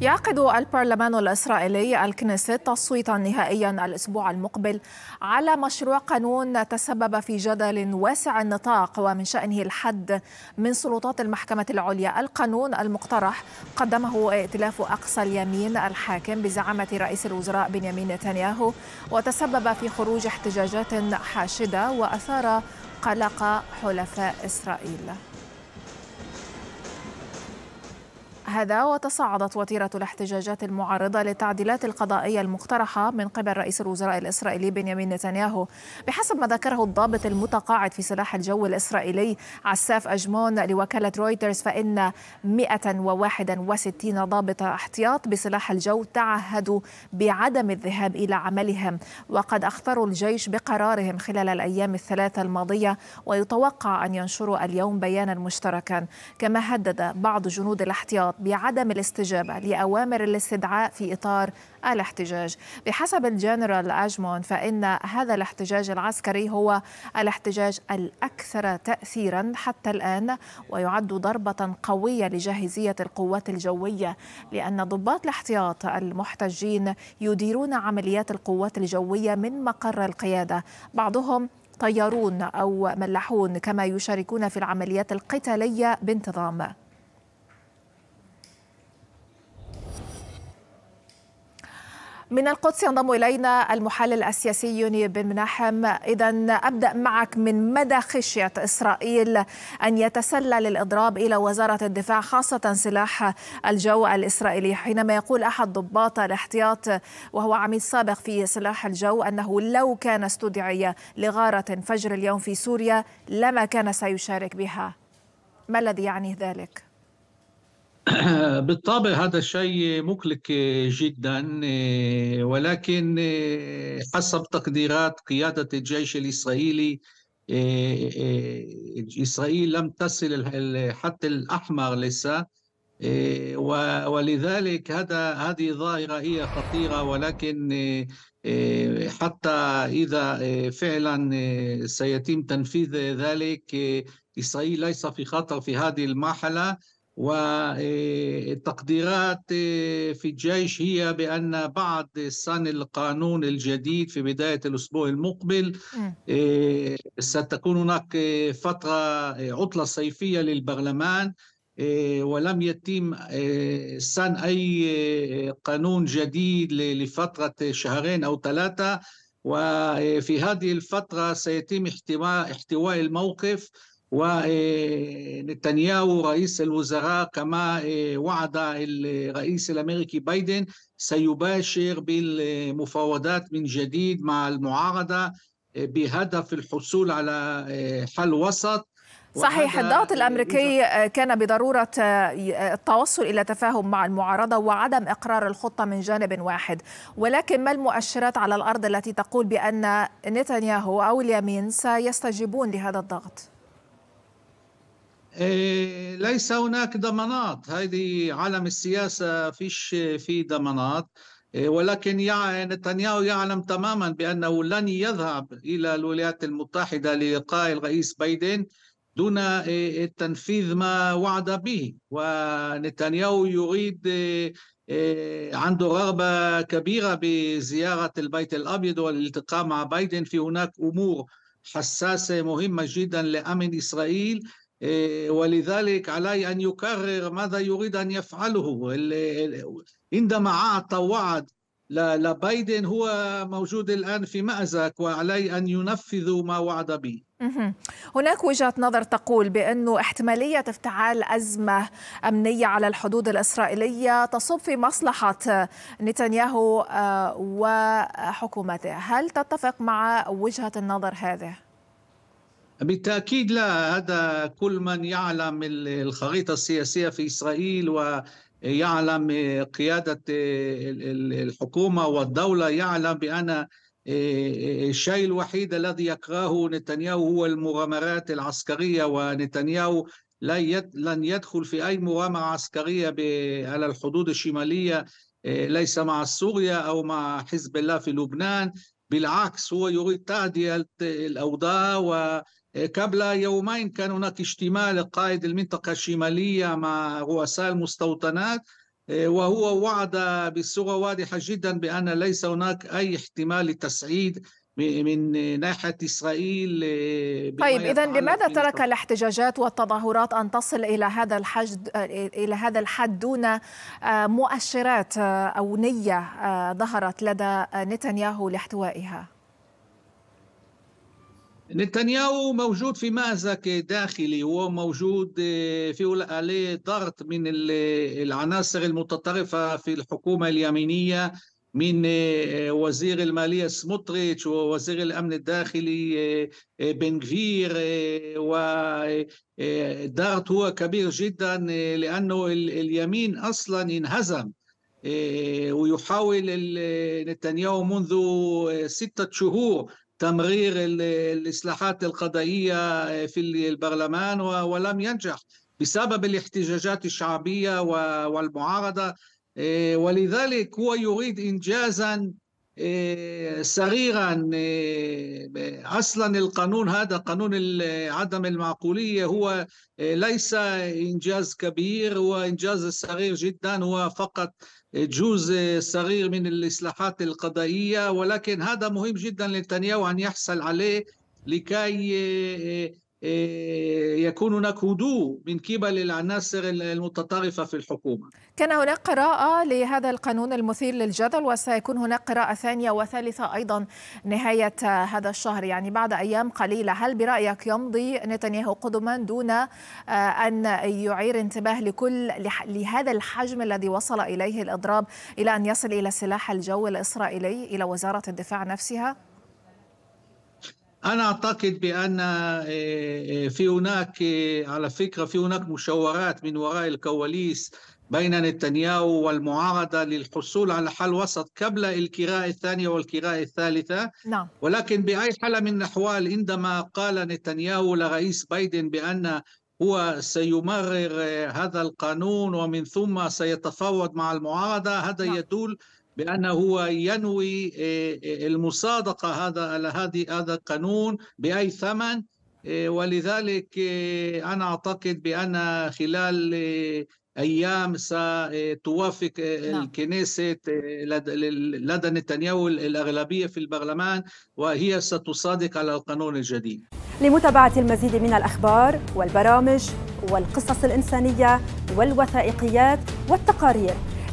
يعقد البرلمان الإسرائيلي الكنيست تصويتا نهائيا الأسبوع المقبل على مشروع قانون تسبب في جدل واسع النطاق ومن شأنه الحد من سلطات المحكمة العليا القانون المقترح قدمه ائتلاف أقصى اليمين الحاكم بزعامة رئيس الوزراء بنيامين نتنياهو وتسبب في خروج احتجاجات حاشدة وأثار قلق حلفاء إسرائيل هذا وتصاعدت وتيرة الاحتجاجات المعارضة للتعديلات القضائية المقترحة من قبل رئيس الوزراء الإسرائيلي بنيامين نتنياهو بحسب ما ذكره الضابط المتقاعد في سلاح الجو الإسرائيلي عساف أجمون لوكالة رويترز فإن 161 ضابط احتياط بسلاح الجو تعهدوا بعدم الذهاب إلى عملهم وقد أخطروا الجيش بقرارهم خلال الأيام الثلاثة الماضية ويتوقع أن ينشروا اليوم بيانا مشتركا كما هدد بعض جنود الاحتياط بعدم الاستجابة لأوامر الاستدعاء في إطار الاحتجاج بحسب الجنرال أجمون فإن هذا الاحتجاج العسكري هو الاحتجاج الأكثر تأثيرا حتى الآن ويعد ضربة قوية لجاهزية القوات الجوية لأن ضباط الاحتياط المحتجين يديرون عمليات القوات الجوية من مقر القيادة بعضهم طيارون أو ملاحون كما يشاركون في العمليات القتالية بانتظام من القدس ينضم إلينا المحلل السياسي يوني بن مناحم إذا أبدأ معك من مدى خشية إسرائيل أن يتسلل الإضراب إلى وزارة الدفاع خاصة سلاح الجو الإسرائيلي حينما يقول أحد ضباط الاحتياط وهو عميد سابق في سلاح الجو أنه لو كان استدعي لغارة فجر اليوم في سوريا لما كان سيشارك بها ما الذي يعنيه ذلك؟ بالطبع هذا الشيء مقلق جدا ولكن حسب تقديرات قيادة الجيش الإسرائيلي إسرائيل لم تصل الحد الأحمر لسه ولذلك هذا هذه ظاهرة هي خطيرة ولكن حتى إذا فعلا سيتم تنفيذ ذلك إسرائيل ليس في خطر في هذه المرحلة والتقديرات آه، في الجيش هي بأن بعد سن القانون الجديد في بداية الأسبوع المقبل آه، ستكون هناك آه، فترة عطلة صيفية للبرلمان ولم يتم سن أي قانون جديد لفترة شهرين أو ثلاثة وفي هذه الفترة سيتم احتواء الموقف ونتنياهو رئيس الوزراء كما آه، وعد الرئيس الامريكي بايدن سيباشر بالمفاوضات من جديد مع المعارضه آه، بهدف الحصول على آه، حل وسط صحيح الضغط الامريكي كان بضروره التوصل الى تفاهم مع المعارضه وعدم اقرار الخطه من جانب واحد ولكن ما المؤشرات على الارض التي تقول بان نتنياهو او اليمين سيستجيبون لهذا الضغط إيه، ليس هناك ضمانات هذه عالم السياسة فيش في ضمانات إيه، ولكن يعني نتنياهو يعلم تماما بأنه لن يذهب إلى الولايات المتحدة للقاء الرئيس بايدن دون إيه، تنفيذ ما وعد به ونتنياهو يريد عنده رغبة كبيرة بزيارة البيت الأبيض والالتقاء مع بايدن في هناك أمور حساسة مهمة جدا لأمن إسرائيل إيه، ولذلك علي أن يكرر ماذا يريد أن يفعله عندما أعطى وعد لبايدن هو موجود الآن في مأزق وعلي أن ينفذ ما وعد به هناك وجهة نظر تقول بأنه احتمالية افتعال أزمة أمنية على الحدود الإسرائيلية تصب في مصلحة نتنياهو آه، وحكومته هل تتفق مع وجهة النظر هذه؟ بالتاكيد لا هذا كل من يعلم الخريطه السياسيه في اسرائيل ويعلم قياده الحكومه والدوله يعلم بان آه، آه، الشيء الوحيد الذي يكرهه نتنياهو هو المغامرات العسكريه ونتنياهو لن يدخل في اي مغامره عسكريه على الحدود الشماليه آه، ليس مع سوريا او مع حزب الله في لبنان بالعكس هو يريد تعديل الأوضاع و قبل يومين كان هناك اجتماع لقائد المنطقة الشمالية مع رؤساء المستوطنات وهو وعد بصورة واضحة جدا بأن ليس هناك أي احتمال لتسعيد من ناحية إسرائيل طيب إذا لماذا ترك الاحتجاجات والتظاهرات أن تصل إلى هذا الحد إلى هذا الحد دون آه، مؤشرات آه، أو نية آه، ظهرت لدى نتنياهو لاحتوائها؟ نتنياهو موجود في مأزق داخلي هو موجود في عليه ضغط من العناصر المتطرفة في الحكومة اليمينية من وزير المالية سموتريتش ووزير الأمن الداخلي بنغفير وضغط هو كبير جدا لأنه اليمين أصلا انهزم ويحاول نتنياهو منذ ستة شهور تمرير الإصلاحات القضائية في البرلمان ولم ينجح بسبب الاحتجاجات الشعبية والمعارضة إيه، ولذلك هو يريد إنجازا آه، صغيرا آه، اصلا القانون هذا قانون عدم المعقوليه هو آه، ليس انجاز كبير هو انجاز صغير جدا هو فقط جزء صغير من الاصلاحات القضائيه ولكن هذا مهم جدا لنتنياهو ان يحصل عليه لكي إيه، يكون هناك هدوء من قبل العناصر المتطرفه في الحكومه. كان هناك قراءه لهذا القانون المثير للجدل وسيكون هناك قراءه ثانيه وثالثه ايضا نهايه هذا الشهر يعني بعد ايام قليله، هل برايك يمضي نتنياهو قدما دون آه، ان يعير انتباه لكل لهذا الحجم الذي وصل اليه الاضراب الى ان يصل الى سلاح الجو الاسرائيلي الى وزاره الدفاع نفسها؟ انا اعتقد بان آه، آه، في هناك آه، على فكره في هناك مشاورات من وراء الكواليس بين نتنياهو والمعارضه للحصول على حل وسط قبل الكراء الثانيه والكراء الثالثه نعم. ولكن باي حال من الاحوال عندما قال نتنياهو لرئيس بايدن بان هو سيمرر هذا القانون ومن ثم سيتفاوض مع المعارضه هذا لا. نعم. يدل بانه هو ينوي إيه، إيه، المصادقه هذا على هذه هذا القانون باي ثمن إيه، ولذلك انا اعتقد بان خلال ايام ستوافق نعم. الكنيسة لدى نتنياهو الاغلبيه في البرلمان وهي ستصادق على القانون الجديد. لمتابعه المزيد من الاخبار والبرامج والقصص الانسانيه والوثائقيات والتقارير